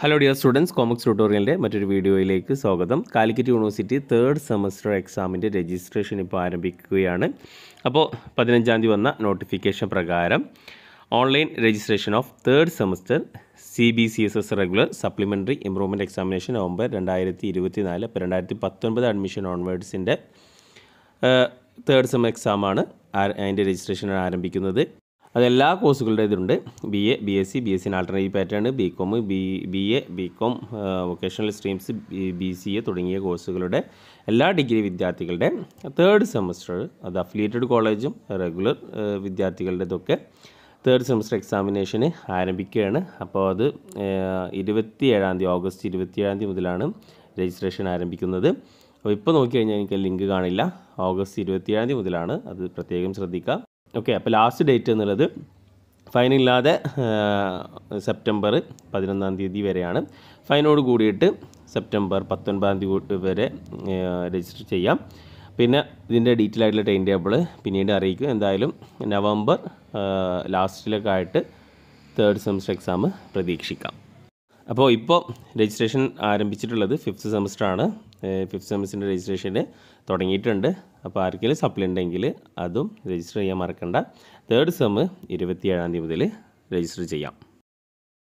hello dear students കോമക്സ് ട്യൂട്ടോറിയലിൻ്റെ മറ്റൊരു വീഡിയോയിലേക്ക് സ്വാഗതം കാലിക്കറ്റ് യൂണിവേഴ്സിറ്റി തേർഡ് സെമസ്റ്റർ എക്സാമിൻ്റെ രജിസ്ട്രേഷൻ ഇപ്പോൾ ആരംഭിക്കുകയാണ് അപ്പോൾ പതിനഞ്ചാം തീയതി വന്ന നോട്ടിഫിക്കേഷൻ പ്രകാരം online registration of third semester C B C S S regular supplementary improvement examination November രണ്ടായിരത്തി ഇരുപത്തി നാല് അപ്പോൾ രണ്ടായിരത്തി പത്തൊൻപത് അഡ്മിഷൻ ഓൺവേർഡ്സിൻ്റെ തേർഡ് സെം എക്സാമാണ് അതിൻ്റെ രജിസ്ട്രേഷൻ ആരംഭിക്കുന്നത് എല്ലാ കോഴ്സുകളുടെ ഇതിലുണ്ട് B A B S C B S C alternative pattern B com B B A B com vocational streams B C A തുടങ്ങിയ കോഴ്സുകളുടെ എല്ലാ ഡിഗ്രി വിദ്യാർത്ഥികളുടെ തേർഡ് സെമസ്റ്റർ അത് അഫിലിയേറ്റഡ് കോളേജും റെഗുലർ വിദ്യാർത്ഥികളുടെതൊക്കെ തേർഡ് സെമസ്റ്റർ എക്സാമിനേഷന് ആരംഭിക്കുകയാണ് അപ്പോൾ അത് ഇരുപത്തി ഏഴാം തീയതി ഓഗസ്റ്റ് ഇരുപത്തിയേഴാം തീയതി മുതലാണ് രജിസ്ട്രേഷൻ ആരംഭിക്കുന്നത് അപ്പോൾ ഇപ്പോൾ കഴിഞ്ഞാൽ എനിക്ക് ലിങ്ക് കാണില്ല ഓഗസ്റ്റ് ഇരുപത്തിയേഴാം തീയതി മുതലാണ് അത് പ്രത്യേകം ശ്രദ്ധിക്കുക ഓക്കെ അപ്പോൾ ലാസ്റ്റ് ഡേറ്റ് എന്നുള്ളത് ഫൈനില്ലാതെ സെപ്റ്റംബർ പതിനൊന്നാം തീയതി വരെയാണ് ഫൈനോട് കൂടിയിട്ട് സെപ്റ്റംബർ പത്തൊൻപതാം തീയതി വരെ രജിസ്റ്റർ ചെയ്യാം പിന്നെ ഇതിൻ്റെ ഡീറ്റെയിൽ ആയിട്ടുള്ള ടൈം ടേബിൾ പിന്നീട് അറിയിക്കും എന്തായാലും നവംബർ ലാസ്റ്റിലൊക്കെ ആയിട്ട് തേർഡ് സെമസ്റ്റർ എക്സാം പ്രതീക്ഷിക്കാം അപ്പോൾ ഇപ്പോൾ രജിസ്ട്രേഷൻ ആരംഭിച്ചിട്ടുള്ളത് ഫിഫ്ത്ത് സെമസ്റ്ററാണ് ഫിഫ്ത്ത് സെമസ്റ്ററിൻ്റെ രജിസ്ട്രേഷൻ തുടങ്ങിയിട്ടുണ്ട് അപ്പോൾ ആർക്കെങ്കിലും സപ്ലി ഉണ്ടെങ്കിൽ അതും രജിസ്റ്റർ ചെയ്യാൻ മറക്കണ്ട തേർഡ് സെം ഇരുപത്തിയേഴാം തീയതി മുതൽ രജിസ്റ്റർ ചെയ്യാം